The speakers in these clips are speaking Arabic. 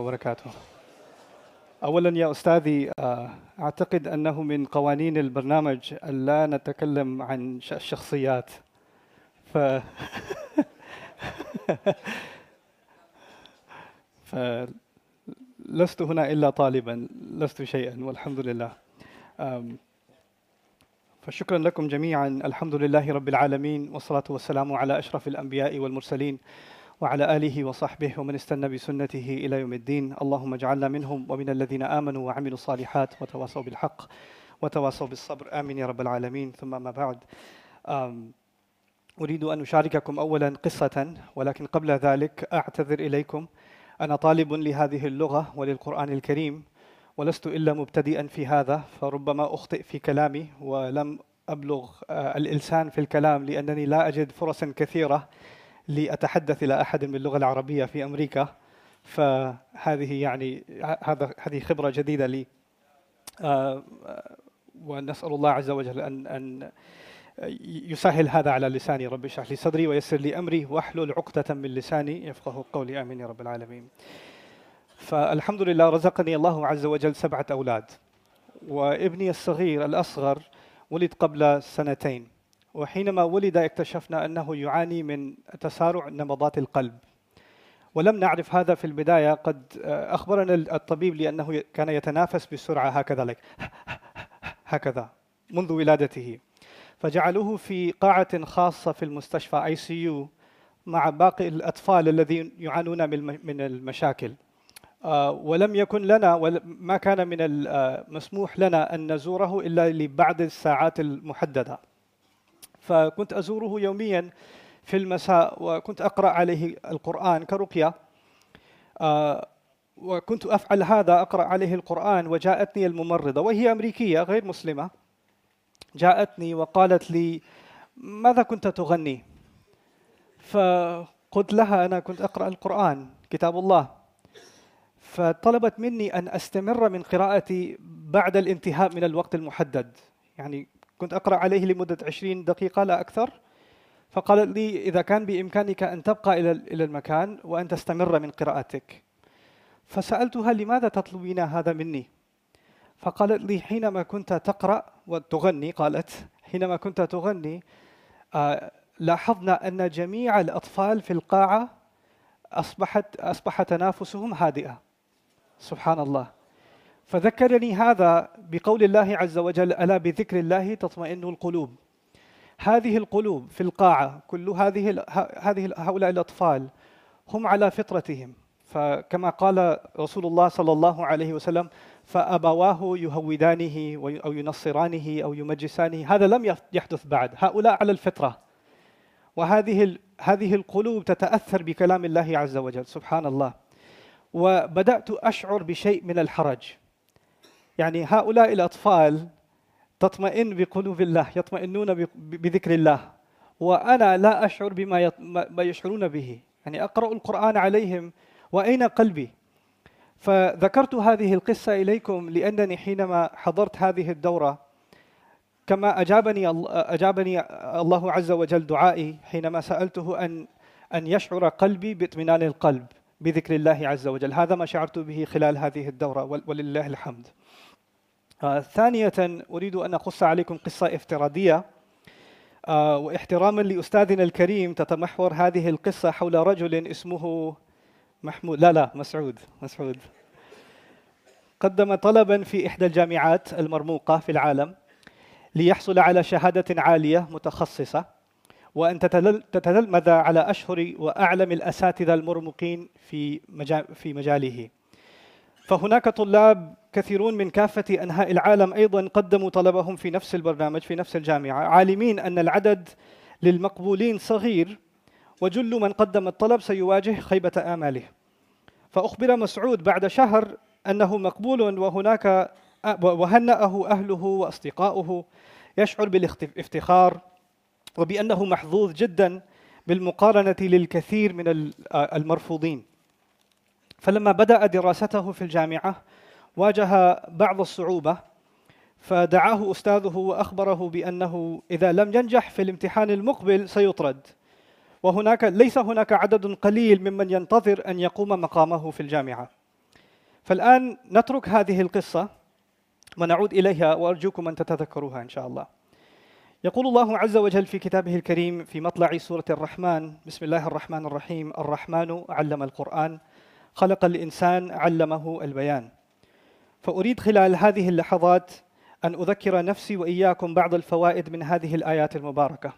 وبركاته اولا يا استاذي آه، اعتقد انه من قوانين البرنامج أن لا نتكلم عن الشخصيات ف فلست هنا الا طالبا لست شيئا والحمد لله فشكرا لكم جميعا الحمد لله رب العالمين والصلاه والسلام على اشرف الانبياء والمرسلين وعلى آله وصحبه ومن استنى بسنته إلى يوم الدين اللهم اجعلنا منهم ومن الذين آمنوا وعملوا الصالحات وتواصوا بالحق وتواصوا بالصبر آمين يا رب العالمين ثم ما بعد أريد أن أشارككم أولا قصة ولكن قبل ذلك أعتذر إليكم أنا طالب لهذه اللغة وللقرآن الكريم ولست إلا مبتدئا في هذا فربما أخطئ في كلامي ولم أبلغ آه، الإلسان في الكلام لأنني لا أجد فرصا كثيرة لأتحدث إلى أحد من اللغة العربية في أمريكا فهذه يعني هذا هذه خبرة جديدة لي آه، آه، ونسأل الله عز وجل أن أن يسهل هذا على لساني رب اشرح لي صدري ويسر لي أمري واحلل عقدة من لساني يفقه قولي آمين يا رب العالمين فالحمد لله رزقني الله عز وجل سبعة أولاد وابني الصغير الأصغر ولد قبل سنتين وحينما ولد اكتشفنا أنه يعاني من تسارع نبضات القلب ولم نعرف هذا في البداية قد أخبرنا الطبيب لأنه كان يتنافس بسرعة هكذا لك هكذا منذ ولادته فجعلوه في قاعة خاصة في المستشفى اي سي يو مع باقي الأطفال الذين يعانون من المشاكل آه، ولم يكن لنا ما كان من المسموح آه، لنا أن نزوره إلا لبعض الساعات المحددة فكنت أزوره يوميا في المساء وكنت أقرأ عليه القرآن كرقية آه، وكنت أفعل هذا أقرأ عليه القرآن وجاءتني الممرضة وهي أمريكية غير مسلمة جاءتني وقالت لي ماذا كنت تغني؟ فقلت لها أنا كنت أقرأ القرآن كتاب الله فطلبت مني أن أستمر من قراءتي بعد الانتهاء من الوقت المحدد يعني كنت أقرأ عليه لمدة 20 دقيقة لا أكثر فقالت لي إذا كان بإمكانك أن تبقى إلى إلى المكان وأن تستمر من قراءتك فسألتها لماذا تطلبين هذا مني فقالت لي حينما كنت تقرأ وتغني قالت حينما كنت تغني آه، لاحظنا أن جميع الأطفال في القاعة أصبحت أصبح تنافسهم هادئة سبحان الله فذكرني هذا بقول الله عز وجل ألا بذكر الله تطمئن القلوب هذه القلوب في القاعة كل هذه هذه هؤلاء الأطفال هم على فطرتهم فكما قال رسول الله صلى الله عليه وسلم فأبواه يهودانه أو ينصرانه أو يمجسانه هذا لم يحدث بعد هؤلاء على الفطرة وهذه هذه القلوب تتأثر بكلام الله عز وجل سبحان الله وبدأت أشعر بشيء من الحرج يعني هؤلاء الأطفال تطمئن بقلوب الله يطمئنون بذكر الله وأنا لا أشعر بما ما يشعرون به يعني أقرأ القرآن عليهم وأين قلبي فذكرت هذه القصة إليكم لأنني حينما حضرت هذه الدورة كما أجابني أجابني الله عز وجل دعائي حينما سألته أن أن يشعر قلبي باطمئنان القلب بذكر الله عز وجل هذا ما شعرت به خلال هذه الدورة ولله الحمد آه، ثانية أريد أن أقص عليكم قصة افتراضية آه، واحتراما لأستاذنا الكريم تتمحور هذه القصة حول رجل اسمه محمود لا لا مسعود مسعود قدم طلبا في إحدى الجامعات المرموقة في العالم ليحصل على شهادة عالية متخصصة وأن تتلمذ على أشهر وأعلم الأساتذة المرموقين في في مجاله فهناك طلاب كثيرون من كافة أنحاء العالم أيضا قدموا طلبهم في نفس البرنامج في نفس الجامعة عالمين أن العدد للمقبولين صغير وجل من قدم الطلب سيواجه خيبة آماله فأخبر مسعود بعد شهر أنه مقبول وهناك وهنأه أهله وأصدقاؤه يشعر بالافتخار وبأنه محظوظ جدا بالمقارنة للكثير من آه، المرفوضين فلما بدأ دراسته في الجامعة واجه بعض الصعوبة فدعاه أستاذه وأخبره بأنه إذا لم ينجح في الامتحان المقبل سيطرد وهناك ليس هناك عدد قليل ممن ينتظر أن يقوم مقامه في الجامعة فالآن نترك هذه القصة ونعود إليها وأرجوكم أن تتذكروها إن شاء الله يقول الله عز وجل في كتابه الكريم في مطلع سورة الرحمن بسم الله الرحمن الرحيم الرحمن علم القرآن خلق الإنسان علمه البيان فأريد خلال هذه اللحظات أن أذكر نفسي وإياكم بعض الفوائد من هذه الآيات المباركة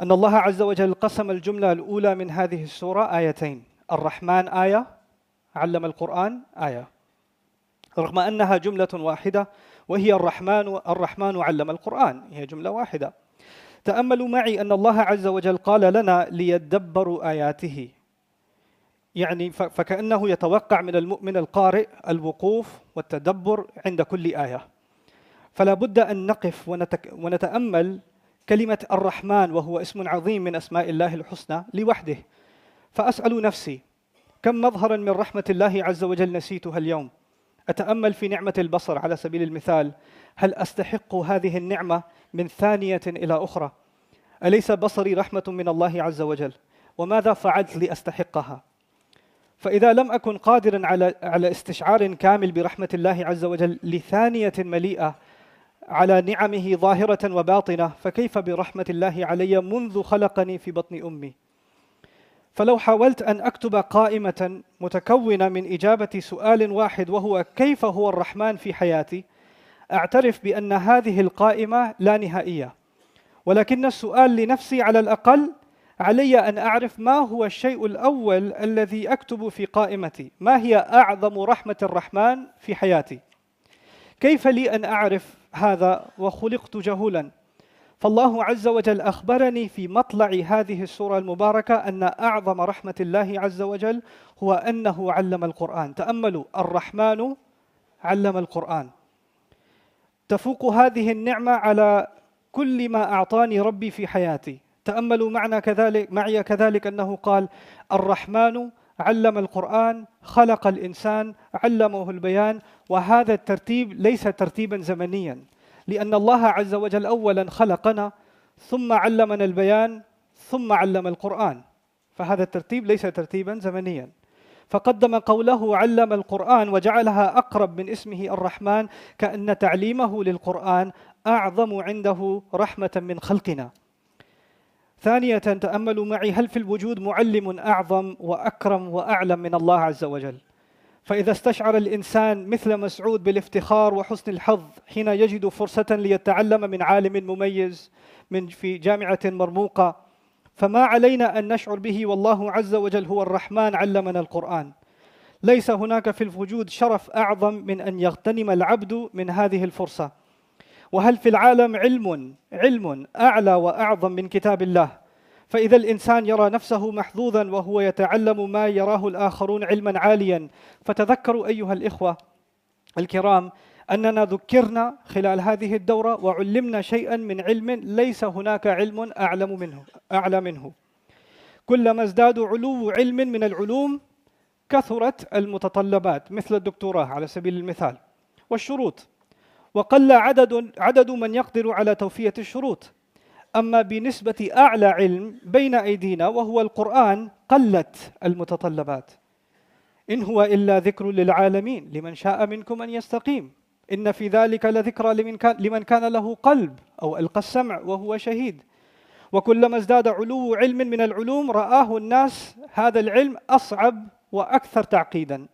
أن الله عز وجل قسم الجملة الأولى من هذه السورة آيتين الرحمن آية علم القرآن آية رغم أنها جملة واحدة وهي الرحمن الرحمن علم القرآن هي جملة واحدة تأملوا معي أن الله عز وجل قال لنا ليدبروا آياته يعني فكأنه يتوقع من المؤمن القارئ الوقوف والتدبر عند كل آية فلا بد أن نقف ونتأمل كلمة الرحمن وهو اسم عظيم من أسماء الله الحسنى لوحده فأسأل نفسي كم مظهرا من رحمة الله عز وجل نسيتها اليوم أتأمل في نعمة البصر على سبيل المثال هل أستحق هذه النعمة من ثانية إلى أخرى أليس بصري رحمة من الله عز وجل وماذا فعلت لأستحقها فإذا لم أكن قادرا على على استشعار كامل برحمة الله عز وجل لثانية مليئة على نعمه ظاهرة وباطنة فكيف برحمة الله علي منذ خلقني في بطن أمي فلو حاولت أن أكتب قائمة متكونة من إجابة سؤال واحد وهو كيف هو الرحمن في حياتي أعترف بأن هذه القائمة لا نهائية ولكن السؤال لنفسي على الأقل علي أن أعرف ما هو الشيء الأول الذي أكتب في قائمتي ما هي أعظم رحمة الرحمن في حياتي كيف لي أن أعرف هذا وخلقت جهولا فالله عز وجل أخبرني في مطلع هذه السورة المباركة أن أعظم رحمة الله عز وجل هو أنه علم القرآن تأملوا الرحمن علم القرآن تفوق هذه النعمة على كل ما أعطاني ربي في حياتي تأملوا معنا كذلك معي كذلك أنه قال الرحمن علم القرآن خلق الإنسان علمه البيان وهذا الترتيب ليس ترتيبا زمنيا لأن الله عز وجل أولا خلقنا ثم علمنا البيان ثم علم القرآن فهذا الترتيب ليس ترتيبا زمنيا فقدم قوله علم القرآن وجعلها أقرب من اسمه الرحمن كأن تعليمه للقرآن أعظم عنده رحمة من خلقنا ثانية تأملوا معي هل في الوجود معلم أعظم وأكرم وأعلم من الله عز وجل فإذا استشعر الإنسان مثل مسعود بالافتخار وحسن الحظ حين يجد فرصة ليتعلم من عالم مميز من في جامعة مرموقة فما علينا أن نشعر به والله عز وجل هو الرحمن علمنا القرآن ليس هناك في الوجود شرف أعظم من أن يغتنم العبد من هذه الفرصة وهل في العالم علم علم أعلى وأعظم من كتاب الله فإذا الإنسان يرى نفسه محظوظا وهو يتعلم ما يراه الآخرون علما عاليا فتذكروا أيها الإخوة الكرام أننا ذكرنا خلال هذه الدورة وعلمنا شيئا من علم ليس هناك علم أعلم منه أعلى منه كلما ازداد علو علم من العلوم كثرت المتطلبات مثل الدكتوراه على سبيل المثال والشروط وقل عدد عدد من يقدر على توفية الشروط أما بنسبة أعلى علم بين أيدينا وهو القرآن قلت المتطلبات إن هو إلا ذكر للعالمين لمن شاء منكم أن يستقيم إن في ذلك لذكرى لمن كان, لمن كان له قلب أو ألقى السمع وهو شهيد وكلما ازداد علو علم من العلوم رآه الناس هذا العلم أصعب وأكثر تعقيدا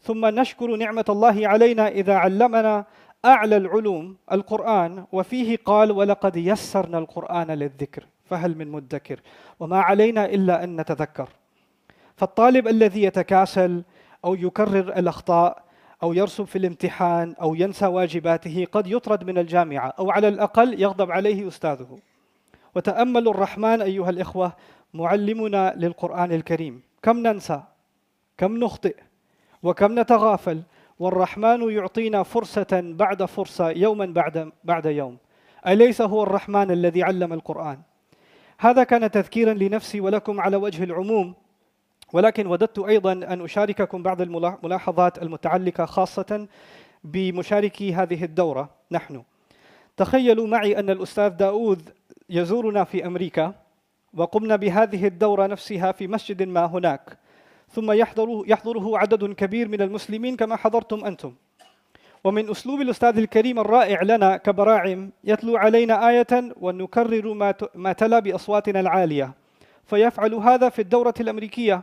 ثم نشكر نعمة الله علينا إذا علمنا أعلى العلوم القرآن وفيه قال ولقد يسرنا القرآن للذكر فهل من مدكر وما علينا إلا أن نتذكر فالطالب الذي يتكاسل أو يكرر الأخطاء أو يرسب في الامتحان أو ينسى واجباته قد يطرد من الجامعة أو على الأقل يغضب عليه أستاذه وتامل الرحمن أيها الإخوة معلمنا للقرآن الكريم كم ننسى كم نخطئ وكم نتغافل والرحمن يعطينا فرصة بعد فرصة يوما بعد بعد يوم أليس هو الرحمن الذي علم القرآن هذا كان تذكيرا لنفسي ولكم على وجه العموم ولكن وددت أيضا أن أشارككم بعض الملاحظات المتعلقة خاصة بمشاركي هذه الدورة نحن تخيلوا معي أن الأستاذ داود يزورنا في أمريكا وقمنا بهذه الدورة نفسها في مسجد ما هناك ثم يحضره, يحضره عدد كبير من المسلمين كما حضرتم أنتم ومن أسلوب الأستاذ الكريم الرائع لنا كبراعم يتلو علينا آية ونكرر ما, ما تلا بأصواتنا العالية فيفعل هذا في الدورة الأمريكية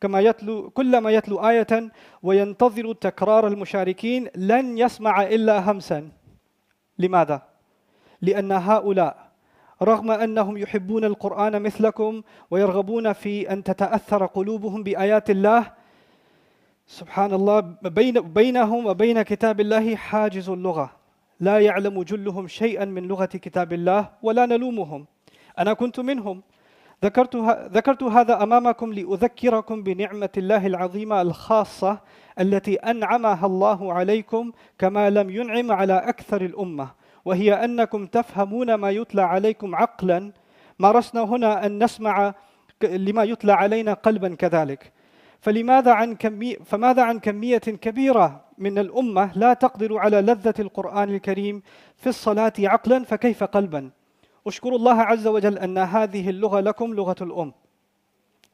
كما يتلو كلما يتلو آية وينتظر تكرار المشاركين لن يسمع إلا همسا لماذا؟ لأن هؤلاء رغم انهم يحبون القران مثلكم ويرغبون في ان تتاثر قلوبهم بايات الله سبحان الله بين بينهم وبين كتاب الله حاجز اللغه لا يعلم جلهم شيئا من لغه كتاب الله ولا نلومهم انا كنت منهم ذكرت ذكرت هذا امامكم لاذكركم بنعمه الله العظيمه الخاصه التي انعمها الله عليكم كما لم ينعم على اكثر الامه وهي أنكم تفهمون ما يتلى عليكم عقلا مارسنا هنا أن نسمع لما يتلى علينا قلبا كذلك فلماذا عن كمية فماذا عن كمية كبيرة من الأمة لا تقدر على لذة القرآن الكريم في الصلاة عقلا فكيف قلبا أشكر الله عز وجل أن هذه اللغة لكم لغة الأم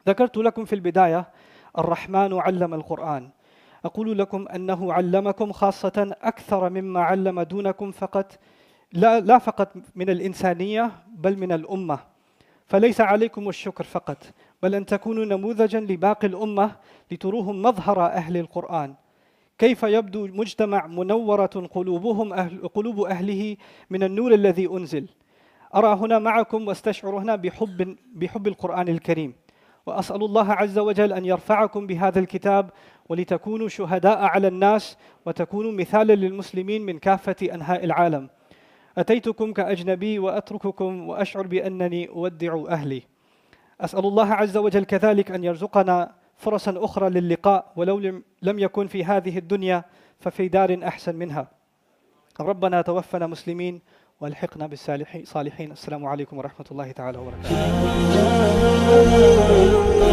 ذكرت لكم في البداية الرحمن علم القرآن أقول لكم أنه علمكم خاصة أكثر مما علم دونكم فقط لا, لا فقط من الإنسانية بل من الأمة فليس عليكم الشكر فقط بل أن تكونوا نموذجا لباقي الأمة لتروهم مظهر أهل القرآن كيف يبدو مجتمع منورة قلوبهم أهل قلوب أهله من النور الذي أنزل أرى هنا معكم واستشعر هنا بحب بحب القرآن الكريم وأسأل الله عز وجل أن يرفعكم بهذا الكتاب ولتكونوا شهداء على الناس وتكونوا مثالا للمسلمين من كافة أنحاء العالم أتيتكم كأجنبي وأترككم وأشعر بأنني أودع أهلي أسأل الله عز وجل كذلك أن يرزقنا فرصا أخرى للقاء ولو لم يكن في هذه الدنيا ففي دار أحسن منها ربنا توفنا مسلمين والحقنا بالصالحين السلام عليكم ورحمة الله تعالى وبركاته